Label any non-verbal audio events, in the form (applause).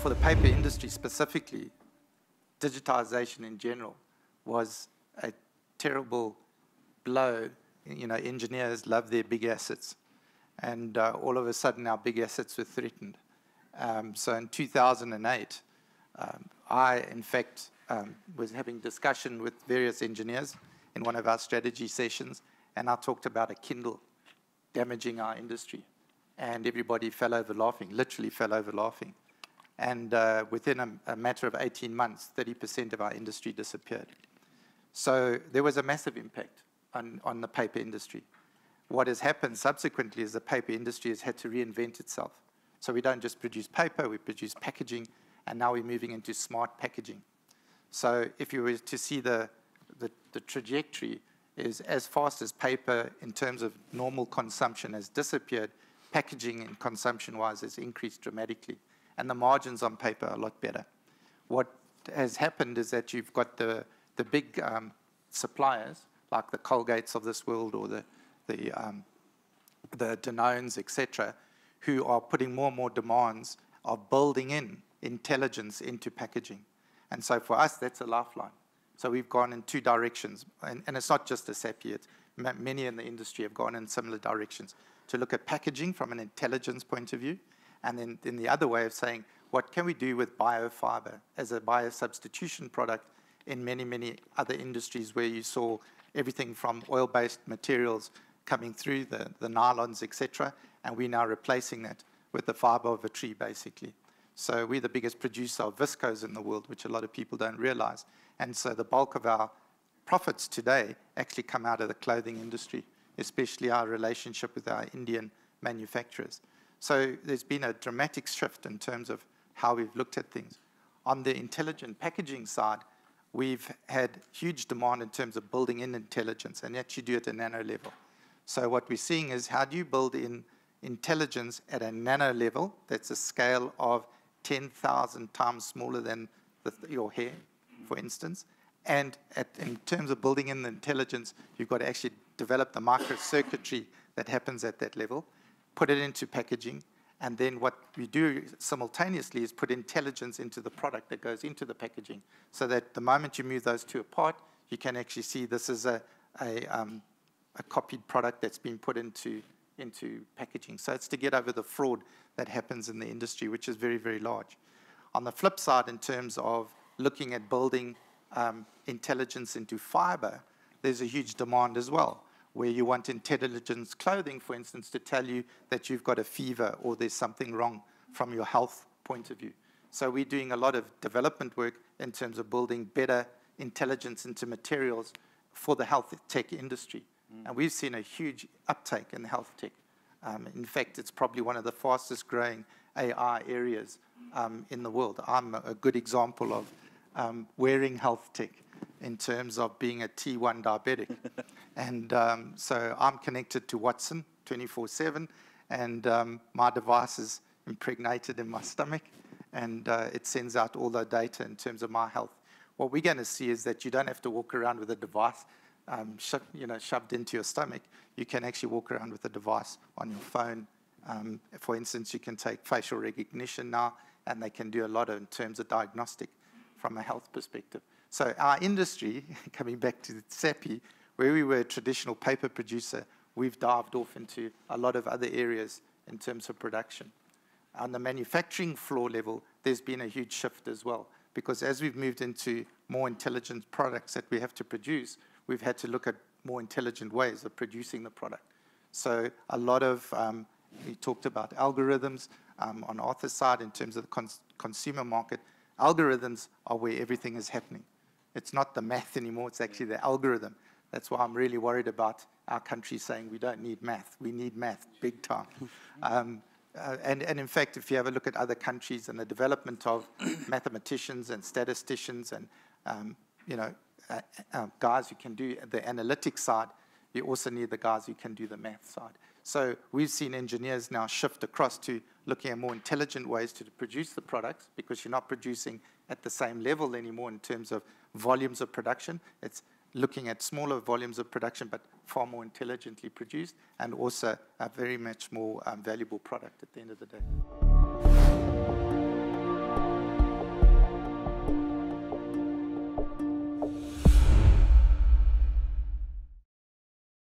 for the paper industry specifically, digitization in general was a terrible blow. You know, engineers love their big assets. And uh, all of a sudden, our big assets were threatened. Um, so in 2008, um, I, in fact, um, was having discussion with various engineers in one of our strategy sessions, and I talked about a Kindle damaging our industry. And everybody fell over laughing, literally fell over laughing and uh, within a, a, matter of 18 months, 30% of our industry disappeared. So there was a massive impact on, on the paper industry. What has happened subsequently is the paper industry has had to reinvent itself. So we don't just produce paper, we produce packaging, and now we're moving into smart packaging. So if you were to see the, the, the trajectory is as fast as paper in terms of normal consumption has disappeared, packaging and consumption-wise has increased dramatically and the margins on paper are a lot better. What has happened is that you've got the, the big um, suppliers, like the Colgates of this world or the, the, um, the Danones, etc., who are putting more and more demands of building in intelligence into packaging. And so for us, that's a lifeline. So we've gone in two directions, and, and it's not just the SAP yet. Many in the industry have gone in similar directions to look at packaging from an intelligence point of view, and then, then the other way of saying, what can we do with biofiber as a biosubstitution product in many, many other industries where you saw everything from oil-based materials coming through, the, the nylons, etc., and we're now replacing that with the fiber of a tree, basically. So we're the biggest producer of viscose in the world, which a lot of people don't realize. And so the bulk of our profits today actually come out of the clothing industry, especially our relationship with our Indian manufacturers. So there's been a dramatic shift in terms of how we've looked at things. On the intelligent packaging side, we've had huge demand in terms of building in intelligence, and yet you do it at a nano level. So what we're seeing is how do you build in intelligence at a nano level that's a scale of 10,000 times smaller than the, your hair, for instance. And at, in terms of building in the intelligence, you've got to actually develop the microcircuitry that happens at that level put it into packaging, and then what we do simultaneously is put intelligence into the product that goes into the packaging so that the moment you move those two apart, you can actually see this is a, a, um, a copied product that's been put into, into packaging. So it's to get over the fraud that happens in the industry, which is very, very large. On the flip side, in terms of looking at building um, intelligence into fiber, there's a huge demand as well where you want intelligence clothing, for instance, to tell you that you've got a fever or there's something wrong from your health point of view. So we're doing a lot of development work in terms of building better intelligence into materials for the health tech industry. Mm. And we've seen a huge uptake in health tech. Um, in fact, it's probably one of the fastest growing AI areas um, in the world. I'm a good example of um, wearing health tech in terms of being a T1 diabetic. (laughs) and um, so I'm connected to Watson 24-7, and um, my device is impregnated in my stomach, and uh, it sends out all the data in terms of my health. What we're going to see is that you don't have to walk around with a device um, you know, shoved into your stomach. You can actually walk around with a device on your phone. Um, for instance, you can take facial recognition now, and they can do a lot of, in terms of diagnostic from a health perspective. So our industry, (laughs) coming back to SEPI, where we were a traditional paper producer, we've dived off into a lot of other areas in terms of production. On the manufacturing floor level, there's been a huge shift as well, because as we've moved into more intelligent products that we have to produce, we've had to look at more intelligent ways of producing the product. So a lot of, um, we talked about algorithms um, on Arthur's side in terms of the cons consumer market. Algorithms are where everything is happening. It's not the math anymore, it's actually the algorithm. That's why I'm really worried about our country saying we don't need math. We need math big time. (laughs) Um, uh, and, and, in fact, if you have a look at other countries and the development of (coughs) mathematicians and statisticians and, um, you know, uh, uh, guys who can do the analytic side, you also need the guys who can do the math side. So we've seen engineers now shift across to looking at more intelligent ways to produce the products because you're not producing at the same level anymore in terms of volumes of production. It's looking at smaller volumes of production, but far more intelligently produced, and also a very much more um, valuable product at the end of the day.